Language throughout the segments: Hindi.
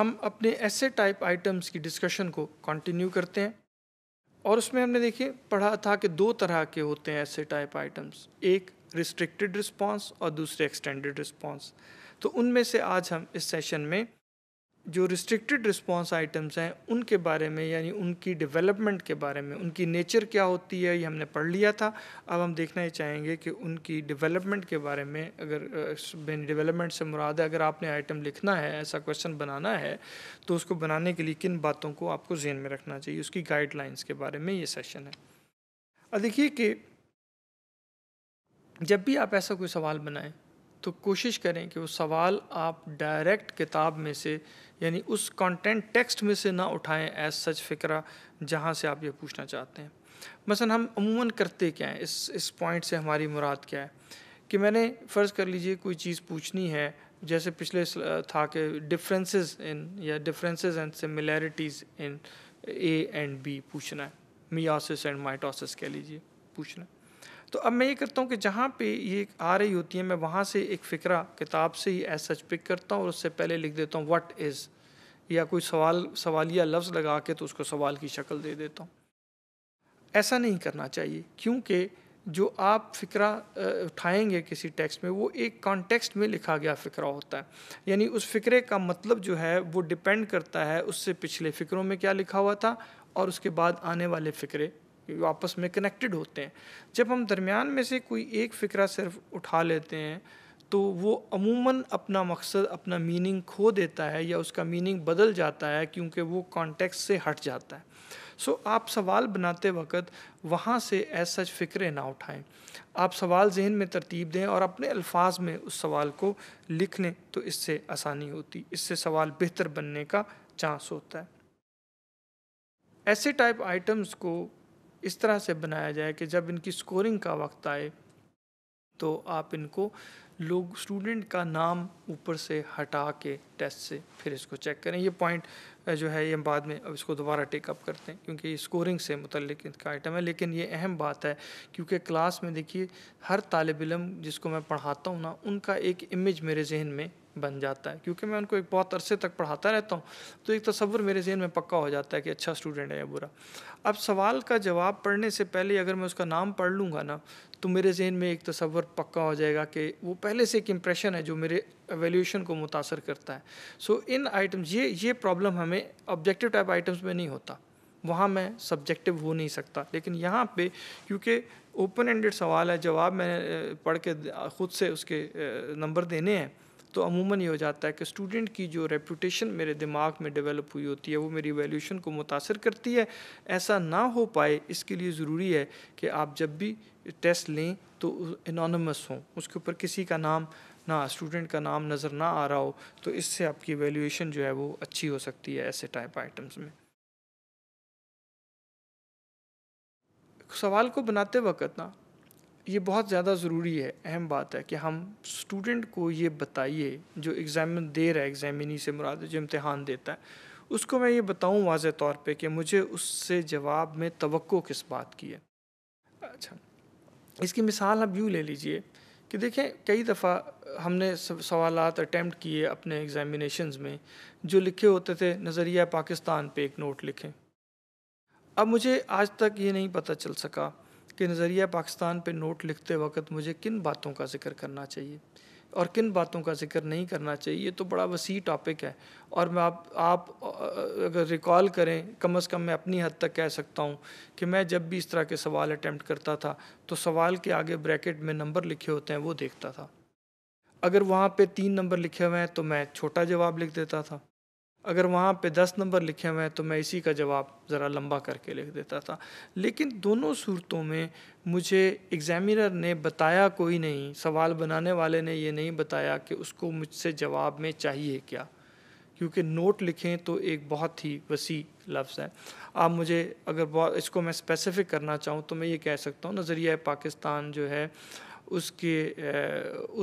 हम अपने ऐसे टाइप आइटम्स की डिस्कशन को कंटिन्यू करते हैं और उसमें हमने देखिए पढ़ा था कि दो तरह के होते हैं ऐसे टाइप आइटम्स एक रिस्ट्रिक्टेड रिस्पांस और दूसरे एक्सटेंडेड रिस्पांस तो उनमें से आज हम इस सेशन में जो रिस्ट्रिक्टेड रिस्पॉन्स आइटम्स हैं उनके बारे में यानी उनकी डेवलपमेंट के बारे में उनकी नेचर क्या होती है ये हमने पढ़ लिया था अब हम देखना ही चाहेंगे कि उनकी डेवलपमेंट के बारे में अगर डेवलपमेंट से मुराद है अगर आपने आइटम लिखना है ऐसा क्वेश्चन बनाना है तो उसको बनाने के लिए किन बातों को आपको जेन में रखना चाहिए उसकी गाइडलाइंस के बारे में ये सेशन है अब देखिए कि जब भी आप ऐसा कोई सवाल बनाएं तो कोशिश करें कि वो सवाल आप डायरेक्ट किताब में से यानी उस कंटेंट टेक्स्ट में से ना उठाएं एज सच फिक्रा जहाँ से आप ये पूछना चाहते हैं मसलन हम अमूमन करते क्या हैं इस इस पॉइंट से हमारी मुराद क्या है कि मैंने फ़र्ज़ कर लीजिए कोई चीज़ पूछनी है जैसे पिछले था कि डिफरेंसेस इन या differences and similarities in A and B पूछना है मियासिस एंड माइटोसिस कह लीजिए पूछना है तो अब मैं ये करता हूँ कि जहाँ पे ये आ रही होती है मैं वहाँ से एक फ़िक्रा किताब से ही एज सच पिक करता हूँ और उससे पहले लिख देता हूँ वट इज़ या कोई सवाल सवालिया लफ्ज़ लगा के तो उसको सवाल की शक्ल दे देता हूँ ऐसा नहीं करना चाहिए क्योंकि जो आप फ़िक्रा उठाएंगे किसी टेक्स्ट में वो एक कॉन्टेक्स्ट में लिखा गया फ़िक्रा होता है यानी उस फ़िक्रे का मतलब जो है वो डिपेंड करता है उससे पिछले फ़िक्रों में क्या लिखा हुआ था और उसके बाद आने वाले फ़िक्रे आपस में कनेक्टेड होते हैं जब हम दरमियान में से कोई एक फ़िक्रा सिर्फ उठा लेते हैं तो वो अमूमन अपना मकसद अपना मीनिंग खो देता है या उसका मीनिंग बदल जाता है क्योंकि वो कॉन्टेक्स्ट से हट जाता है सो so, आप सवाल बनाते वक्त वहाँ से ऐसा फ़िक्रे ना उठाएं आप सवाल जहन में तरतीब दें और अपने अल्फाज में उस सवाल को लिख लें तो इससे आसानी होती इससे सवाल बेहतर बनने का चांस होता है ऐसे टाइप आइटम्स को इस तरह से बनाया जाए कि जब इनकी स्कोरिंग का वक्त आए तो आप इनको लोग स्टूडेंट का नाम ऊपर से हटा के टेस्ट से फिर इसको चेक करें ये पॉइंट जो है ये बाद में अब इसको दोबारा टेकअप करते हैं क्योंकि ये स्कोरिंग से मुतलिक इनका आइटम है लेकिन ये अहम बात है क्योंकि क्लास में देखिए हर तालब इलम जिसको मैं पढ़ाता हूँ ना उनका एक इमेज मेरे जहन में बन जाता है क्योंकि मैं उनको एक बहुत अरसे तक पढ़ाता रहता हूँ तो एक तस्वुर मेरे जहन में पक्का हो जाता है कि अच्छा स्टूडेंट है या बुरा अब सवाल का जवाब पढ़ने से पहले अगर मैं उसका नाम पढ़ लूँगा ना तो मेरे जहन में एक तस्वर पक्का हो जाएगा कि वो पहले से एक इम्प्रेशन है जो मेरे एवेल्यूशन को मुतासर करता है सो so, इन आइटम्स ये ये प्रॉब्लम हमें ऑब्जेक्टिव टाइप आइटम्स में नहीं होता वहाँ मैं सब्जेक्टिव हो नहीं सकता लेकिन यहाँ पे क्योंकि ओपन एंडेड सवाल है जवाब मैंने पढ़ के खुद से उसके नंबर देने हैं तो अमूमन ये हो जाता है कि स्टूडेंट की जो रेपूटेशन मेरे दिमाग में डेवलप हुई होती है वो मेरी वैल्यूशन को मुतासर करती है ऐसा ना हो पाए इसके लिए ज़रूरी है कि आप जब भी टेस्ट लें तो इनोनमस हों उसके ऊपर किसी का नाम ना स्टूडेंट का नाम नज़र ना आ रहा हो तो इससे आपकी वैल्यूएशन जो है वो अच्छी हो सकती है ऐसे टाइप आइटम्स में सवाल को बनाते वक्त ना ये बहुत ज़्यादा ज़रूरी है अहम बात है कि हम स्टूडेंट को ये बताइए जो एग्ज़ाम दे रहा है एग्ज़ामिनी से मुराद जो इम्तहान देता है उसको मैं ये बताऊँ वाज तौर पर कि मुझे उससे जवाब में तो किस बात की है अच्छा इसकी मिसाल आप यूँ ले लीजिए कि देखें कई दफ़ा हमने सवाल अटैम्प्ट किए अपने एग्जामिनेशन में जो लिखे होते थे नज़रिया पाकिस्तान पे एक नोट लिखें अब मुझे आज तक ये नहीं पता चल सका कि नज़रिया पाकिस्तान पे नोट लिखते वक्त मुझे किन बातों का जिक्र करना चाहिए और किन बातों का जिक्र नहीं करना चाहिए ये तो बड़ा वसी टॉपिक है और मैं आप आप अगर रिकॉल करें कम अज़ कम मैं अपनी हद तक कह सकता हूँ कि मैं जब भी इस तरह के सवाल अटैम्प्ट करता था तो सवाल के आगे ब्रैकेट में नंबर लिखे होते हैं वो देखता था अगर वहाँ पे तीन नंबर लिखे हुए हैं तो मैं छोटा जवाब लिख देता था अगर वहाँ पे दस नंबर लिखे हुए हैं तो मैं इसी का जवाब ज़रा लंबा करके लिख देता था लेकिन दोनों सूरतों में मुझे एग्ज़ामिनर ने बताया कोई नहीं सवाल बनाने वाले ने ये नहीं बताया कि उसको मुझसे जवाब में चाहिए क्या क्योंकि नोट लिखें तो एक बहुत ही वसी लफ्ज़ है आप मुझे अगर इसको मैं स्पेसिफिक करना चाहूँ तो मैं ये कह सकता हूँ नज़रिया पाकिस्तान जो है उसके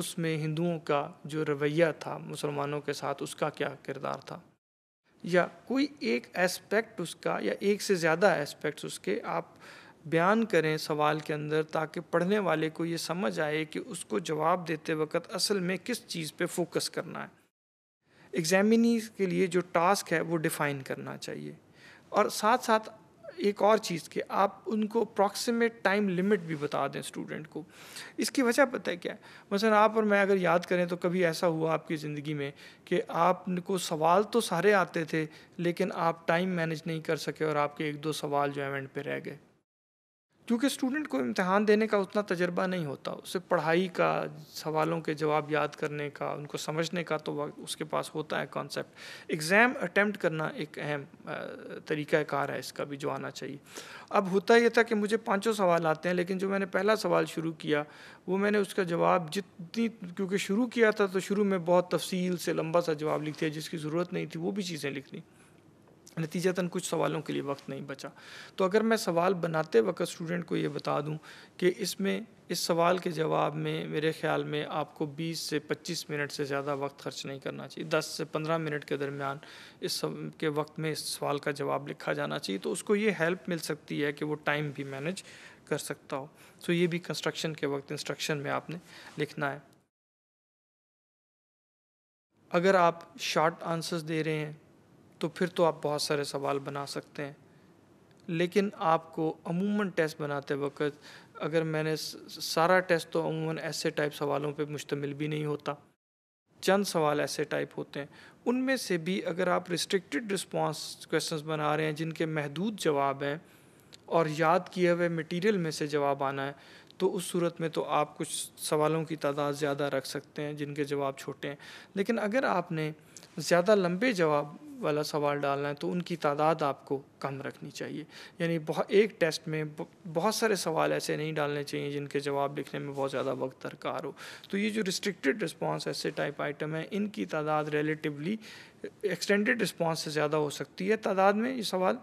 उसमें हिंदुओं का जो रवैया था मुसलमानों के साथ उसका क्या किरदार था या कोई एक एस्पेक्ट उसका या एक से ज़्यादा एस्पेक्ट्स उसके आप बयान करें सवाल के अंदर ताकि पढ़ने वाले को ये समझ आए कि उसको जवाब देते वक्त असल में किस चीज़ पे फोकस करना है एग्जामिनी के लिए जो टास्क है वो डिफ़ाइन करना चाहिए और साथ साथ एक और चीज़ के आप उनको अप्रॉक्सीमेट टाइम लिमिट भी बता दें स्टूडेंट को इसकी वजह पता है क्या मसा मसलन आप और मैं अगर याद करें तो कभी ऐसा हुआ आपकी ज़िंदगी में कि आपको सवाल तो सारे आते थे लेकिन आप टाइम मैनेज नहीं कर सके और आपके एक दो सवाल जो एवेंट पर पे रह गए क्योंकि स्टूडेंट को इम्तहान देने का उतना तजर्बा नहीं होता उसे पढ़ाई का सवालों के जवाब याद करने का उनको समझने का तो वक्त उसके पास होता है कॉन्सेप्ट एग्ज़ाम अटैम्प्ट करना एक अहम तरीक़ाकार है इसका भी जो आना चाहिए अब होता यह था कि मुझे पाँचों सवाल आते हैं लेकिन जो मैंने पहला सवाल शुरू किया वो मैंने उसका जवाब जितनी क्योंकि शुरू किया था तो शुरू में बहुत तफसील से लंबा सा जवाब लिख दिया जिसकी ज़रूरत नहीं थी वो भी चीज़ें लिख दी नतीजतन कुछ सवालों के लिए वक्त नहीं बचा तो अगर मैं सवाल बनाते वक्त स्टूडेंट को ये बता दूं कि इसमें इस सवाल के जवाब में मेरे ख्याल में आपको 20 से 25 मिनट से ज़्यादा वक्त खर्च नहीं करना चाहिए 10 से 15 मिनट के दरमियान इस सब के वक्त में इस सवाल का जवाब लिखा जाना चाहिए तो उसको ये हेल्प मिल सकती है कि वो टाइम भी मैनेज कर सकता हो सो ये भी कंस्ट्रक्शन के वक्त इंस्ट्रक्शन में आपने लिखना है अगर आप शॉर्ट आंसर्स दे रहे हैं तो फिर तो आप बहुत सारे सवाल बना सकते हैं लेकिन आपको अमूमन टेस्ट बनाते वक्त अगर मैंने सारा टेस्ट तो अमूमन ऐसे टाइप सवालों पे मुश्तमिल भी नहीं होता चंद सवाल ऐसे टाइप होते हैं उनमें से भी अगर आप रिस्ट्रिक्टेड रिस्पॉन्स क्वेश्चंस बना रहे हैं जिनके महदूद जवाब हैं और याद किए हुए मटेरियल में से जवाब आना है तो उस सूरत में तो आप कुछ सवालों की तादाद ज़्यादा रख सकते हैं जिनके जवाब छोटे हैं लेकिन अगर आपने ज़्यादा लंबे जवाब वाला सवाल डालना है तो उनकी तादाद आपको कम रखनी चाहिए यानी बहुत एक टेस्ट में बहुत सारे सवाल ऐसे नहीं डालने चाहिए जिनके जवाब लिखने में बहुत ज़्यादा वक्त दरकार हो तो ये जो रिस्ट्रिक्टेड रिस्पॉन्स ऐसे टाइप आइटम है इनकी तादाद रिलेटिवली एक्सटेंडेड रिस्पॉन्स से ज़्यादा हो सकती है तादाद में ये सवाल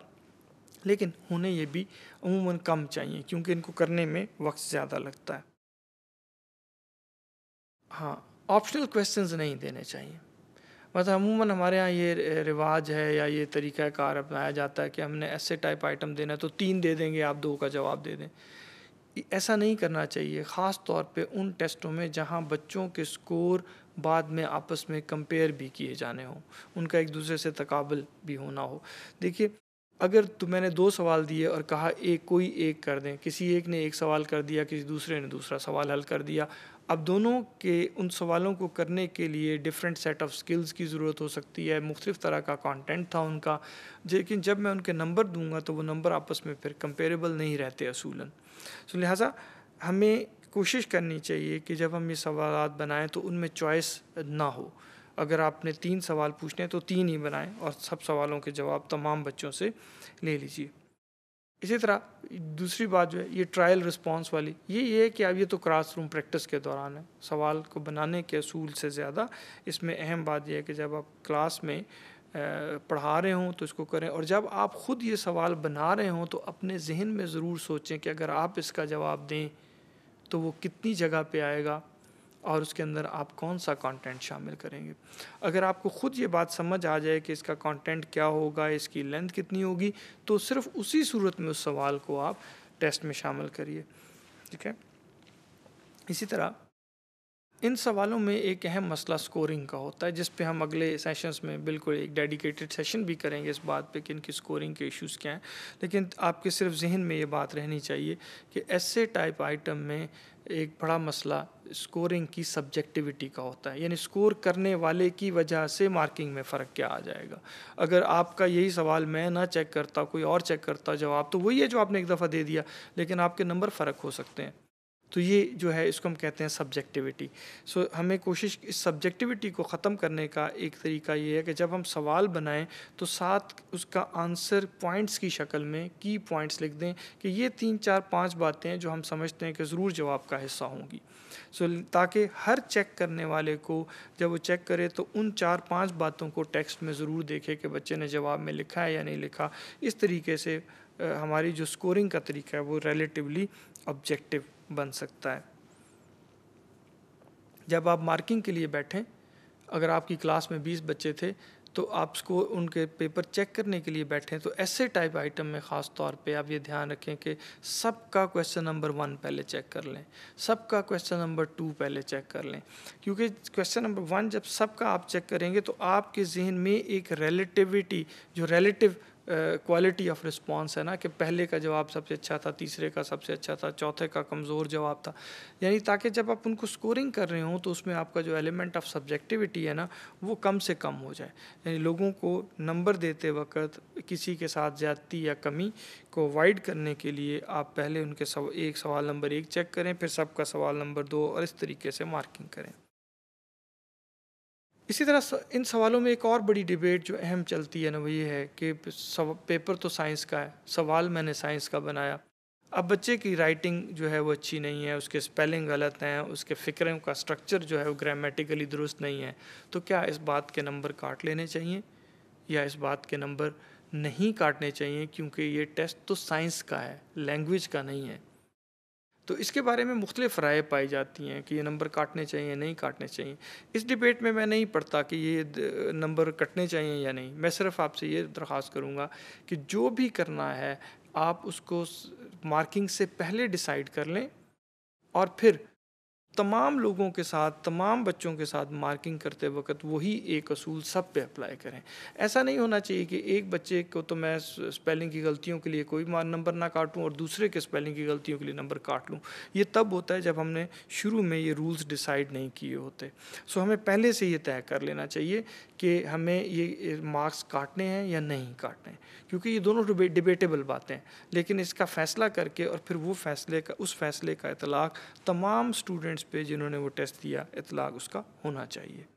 लेकिन होने ये भी अमूमन कम चाहिए क्योंकि इनको करने में वक्त ज़्यादा लगता है हाँ ऑप्शनल क्वेश्चंस नहीं देने चाहिए मतलब अमूमन हमारे यहाँ ये रिवाज है या ये तरीका कार अपनाया जाता है कि हमने ऐसे टाइप आइटम देना है तो तीन दे देंगे आप दो का जवाब दे दें ऐसा नहीं करना चाहिए ख़ास तौर पे उन टेस्टों में जहाँ बच्चों के स्कोर बाद में आपस में कंपेयर भी किए जाने हों उनका एक दूसरे से तकबल भी होना हो देखिए अगर तो मैंने दो सवाल दिए और कहा एक कोई एक कर दें किसी एक ने एक सवाल कर दिया किसी दूसरे ने दूसरा सवाल हल कर दिया अब दोनों के उन सवालों को करने के लिए डिफरेंट सेट ऑफ स्किल्स की ज़रूरत हो सकती है मुख्तफ़ तरह का कंटेंट था उनका लेकिन जब मैं उनके नंबर दूंगा तो वो नंबर आपस में फिर कंपेरेबल नहीं रहते असूलन सो तो लिहाजा हमें कोशिश करनी चाहिए कि जब हम ये सवाल बनाएं तो उनमें चॉइस ना हो अगर आपने तीन सवाल पूछने हैं तो तीन ही बनाएं और सब सवालों के जवाब तमाम बच्चों से ले लीजिए इसी तरह दूसरी बात जो है ये ट्रायल रिस्पांस वाली ये ये है कि अब ये तो रूम प्रैक्टिस के दौरान है सवाल को बनाने के असूल से ज़्यादा इसमें अहम बात यह है कि जब आप क्लास में पढ़ा रहे हों तो इसको करें और जब आप ख़ुद ये सवाल बना रहे हों तो अपने जहन में ज़रूर सोचें कि अगर आप इसका जवाब दें तो वो कितनी जगह पे आएगा और उसके अंदर आप कौन सा कंटेंट शामिल करेंगे अगर आपको खुद ये बात समझ आ जाए कि इसका कंटेंट क्या होगा इसकी लेंथ कितनी होगी तो सिर्फ उसी सूरत में उस सवाल को आप टेस्ट में शामिल करिए ठीक है इसी तरह इन सवालों में एक अहम मसला स्कोरिंग का होता है जिस पे हम अगले सेशंस में बिल्कुल एक डेडिकेटेड सेशन भी करेंगे इस बात पे कि इनकी स्कोरिंग के इश्यूज क्या हैं लेकिन आपके सिर्फ जहन में ये बात रहनी चाहिए कि ऐसे टाइप आइटम में एक बड़ा मसला स्कोरिंग की सब्जेक्टिविटी का होता है यानी स्कोर करने वाले की वजह से मार्किंग में फ़र्क क्या आ जाएगा अगर आपका यही सवाल मैं ना चेक करता कोई और चेक करता जवाब तो वही है जो आपने एक दफ़ा दे दिया लेकिन आपके नंबर फ़र्क हो सकते हैं तो ये जो है इसको हम कहते हैं सब्जेक्टिविटी सो हमें कोशिश इस सब्जेक्टिविटी को ख़त्म करने का एक तरीका ये है कि जब हम सवाल बनाएं तो साथ उसका आंसर पॉइंट्स की शक्ल में की पॉइंट्स लिख दें कि ये तीन चार पांच बातें जो हम समझते हैं कि ज़रूर जवाब का हिस्सा होंगी सो so, ताकि हर चेक करने वाले को जब वो चेक करे तो उन चार पाँच बातों को टेक्स्ट में ज़रूर देखे कि बच्चे ने जवाब में लिखा है या नहीं लिखा इस तरीके से हमारी जो स्कोरिंग का तरीका है वो रिलेटिवली ऑब्जेक्टिव बन सकता है जब आप मार्किंग के लिए बैठें अगर आपकी क्लास में 20 बच्चे थे तो आपको उनके पेपर चेक करने के लिए बैठें तो ऐसे टाइप आइटम में ख़ास तौर पे आप ये ध्यान रखें कि सबका क्वेश्चन नंबर वन पहले चेक कर लें सबका क्वेश्चन नंबर टू पहले चेक कर लें क्योंकि क्वेश्चन नंबर वन जब सबका आप चेक करेंगे तो आपके जहन में एक रिलेटिविटी जो रिलेटिव क्वालिटी ऑफ रिस्पॉन्स है ना कि पहले का जवाब सबसे अच्छा था तीसरे का सबसे अच्छा था चौथे का कमज़ोर जवाब था यानी ताकि जब आप उनको स्कोरिंग कर रहे हो तो उसमें आपका जो एलिमेंट ऑफ सब्जेक्टिविटी है ना वो कम से कम हो जाए यानी लोगों को नंबर देते वक्त किसी के साथ ज़्यादती या कमी को वाइड करने के लिए आप पहले उनके सव, एक सवाल नंबर एक चेक करें फिर सबका सवाल नंबर दो और इस तरीके से मार्किंग करें इसी तरह इन सवालों में एक और बड़ी डिबेट जो अहम चलती है ना वो ये है कि पेपर तो साइंस का है सवाल मैंने साइंस का बनाया अब बच्चे की राइटिंग जो है वो अच्छी नहीं है उसके स्पेलिंग गलत हैं उसके फ़िक्रों का स्ट्रक्चर जो है वो ग्रामेटिकली दुरुस्त नहीं है तो क्या इस बात के नंबर काट लेने चाहिए या इस बात के नंबर नहीं काटने चाहिए क्योंकि ये टेस्ट तो साइंस का है लैंग्वेज का नहीं है तो इसके बारे में मुख्तलिफ राय पाई जाती हैं कि ये नंबर काटने चाहिए या नहीं काटने चाहिए इस डिबेट में मैं नहीं पढ़ता कि ये नंबर कटने चाहिए या नहीं मैं सिर्फ आपसे ये दरख्वास्त करूँगा कि जो भी करना है आप उसको मार्किंग से पहले डिसाइड कर लें और फिर तमाम लोगों के साथ तमाम बच्चों के साथ मार्किंग करते वक्त वही एक असूल सब पे अप्लाई करें ऐसा नहीं होना चाहिए कि एक बच्चे को तो मैं स्पेलिंग की गलतियों के लिए कोई मार नंबर ना काटूं और दूसरे के स्पेलिंग की गलतियों के लिए नंबर काट लूँ ये तब होता है जब हमने शुरू में ये रूल्स डिसाइड नहीं किए होते सो हमें पहले से ये तय कर लेना चाहिए कि हमें ये मार्क्स काटने हैं या नहीं काटने हैं क्योंकि ये दोनों डिबेटेबल बातें हैं लेकिन इसका फ़ैसला करके और फिर वो फैसले का उस फैसले का इतलाक़ तमाम स्टूडेंट्स पे जिन्होंने वो टेस्ट दिया इतलाक उसका होना चाहिए